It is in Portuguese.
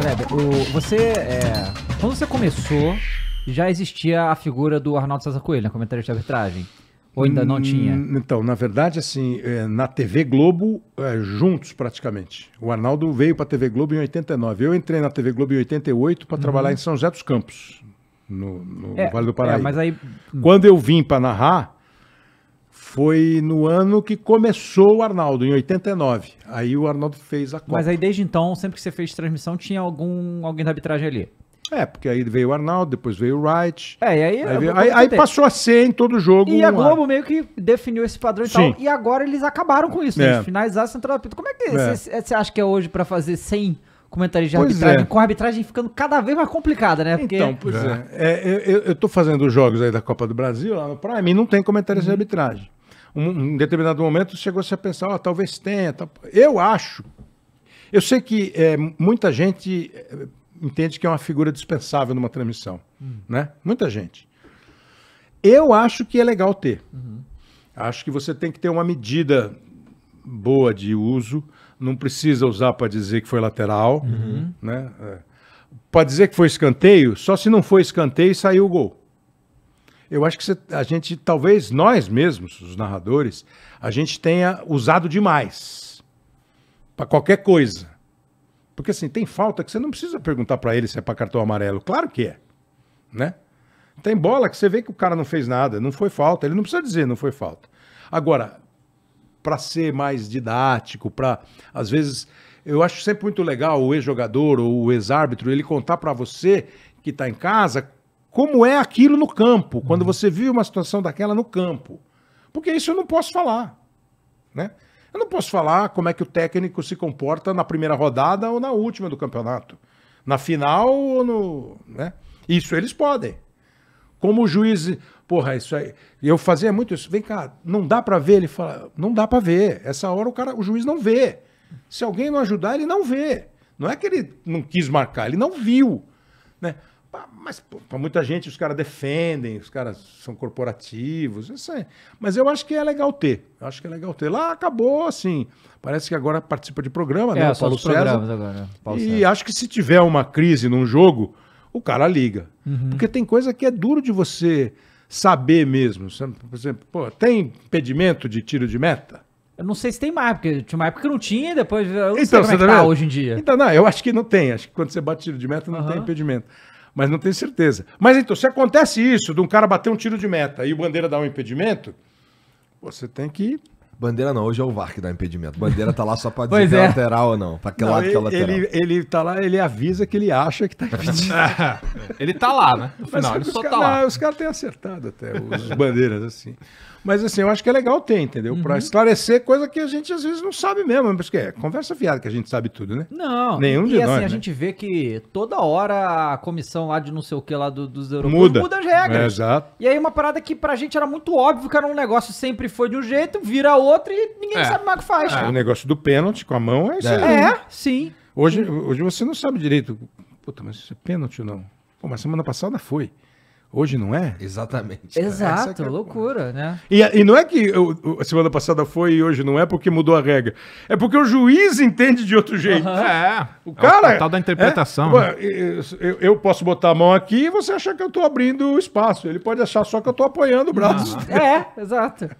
Kleber, o, você. É, quando você começou, já existia a figura do Arnaldo César Coelho, né, comentário de arbitragem? Ou ainda não hum, tinha? Então, na verdade, assim, é, na TV Globo, é, juntos praticamente. O Arnaldo veio para a TV Globo em 89. Eu entrei na TV Globo em 88 para uhum. trabalhar em São José dos Campos, no, no é, Vale do é, Paraíba. É, mas aí... Hum. Quando eu vim para narrar, foi no ano que começou o Arnaldo, em 89. Aí o Arnaldo fez a Copa. Mas aí desde então, sempre que você fez transmissão, tinha algum alguém da arbitragem ali? É, porque aí veio o Arnaldo, depois veio o Wright. É, e aí. Aí, veio, aí, aí passou a ser em todo jogo. E um a Globo ar. meio que definiu esse padrão e Sim. tal. E agora eles acabaram com isso, né? é. né? Finalizaram a central Como é que é. você é. acha que é hoje para fazer sem comentários de pois arbitragem? É. Com a arbitragem ficando cada vez mais complicada, né? Porque... Então, pois é. é eu, eu tô fazendo os jogos aí da Copa do Brasil lá no Prime e não tem comentários uhum. de arbitragem um, um determinado momento chegou-se a pensar, oh, talvez tenha. Tal... Eu acho. Eu sei que é, muita gente é, entende que é uma figura dispensável numa transmissão, hum. né? Muita gente. Eu acho que é legal ter. Uhum. Acho que você tem que ter uma medida boa de uso. Não precisa usar para dizer que foi lateral, uhum. né? É. Para dizer que foi escanteio, só se não foi escanteio e saiu o gol eu acho que você, a gente, talvez nós mesmos, os narradores, a gente tenha usado demais para qualquer coisa. Porque assim, tem falta que você não precisa perguntar para ele se é para cartão amarelo. Claro que é, né? Tem bola que você vê que o cara não fez nada, não foi falta, ele não precisa dizer não foi falta. Agora, para ser mais didático, para às vezes eu acho sempre muito legal o ex-jogador ou o ex-árbitro ele contar para você que está em casa como é aquilo no campo, quando você vive uma situação daquela no campo. Porque isso eu não posso falar. Né? Eu não posso falar como é que o técnico se comporta na primeira rodada ou na última do campeonato. Na final ou no. Né? Isso eles podem. Como o juiz. Porra, isso aí. Eu fazia muito isso. Vem cá, não dá para ver? Ele fala, não dá para ver. Essa hora o cara, o juiz não vê. Se alguém não ajudar, ele não vê. Não é que ele não quis marcar, ele não viu. Né? Mas para muita gente os caras defendem, os caras são corporativos, isso é. Mas eu acho que é legal ter. Eu acho que é legal ter. Lá acabou, assim. Parece que agora participa de programa, é, né? O Paulo César. Agora, Paulo e César. acho que se tiver uma crise num jogo, o cara liga. Uhum. Porque tem coisa que é duro de você saber mesmo. Por exemplo, pô, tem impedimento de tiro de meta? Eu não sei se tem mais, porque tinha uma época que não tinha, depois eu não então, sei como é tá, tá hoje em dia. Então, não, eu acho que não tem. Acho que quando você bate tiro de meta, não uhum. tem impedimento mas não tenho certeza. Mas então, se acontece isso, de um cara bater um tiro de meta e o bandeira dar um impedimento, você tem que. Bandeira não, hoje é o VAR que dá impedimento. Bandeira tá lá só pra dizer que é. lateral ou não, pra que não, lado ele, que é lateral. Ele, ele tá lá, ele avisa que ele acha que tá impedido. Ele tá lá, né? No final, ele só cara, tá lá. Não, os caras têm acertado até os, bandeiras, assim. Mas assim, eu acho que é legal ter, entendeu? Uhum. Pra esclarecer coisa que a gente às vezes não sabe mesmo. Porque é conversa fiada que a gente sabe tudo, né? Não. Nenhum e, de e, assim, nós. E assim, né? a gente vê que toda hora a comissão lá de não sei o que lá do, dos europeus muda, muda as regras. É, exato. E aí uma parada que pra gente era muito óbvio, que era um negócio sempre foi de um jeito, vira outro e ninguém é. sabe mais o que faz. É. O negócio do pênalti com a mão é isso é. aí. É, sim. Hoje, hoje você não sabe direito. Puta, mas isso é pênalti ou não? Pô, mas semana passada foi. Hoje não é? Exatamente. Cara. Exato, é loucura, né? E, e, não é que eu, a semana passada foi e hoje não é porque mudou a regra. É porque o juiz entende de outro jeito. Uhum. É. O cara. É o é, tal da é, interpretação. É, né? eu, eu, posso botar a mão aqui e você achar que eu tô abrindo espaço. Ele pode achar só que eu tô apoiando o braço. Uhum. é, exato.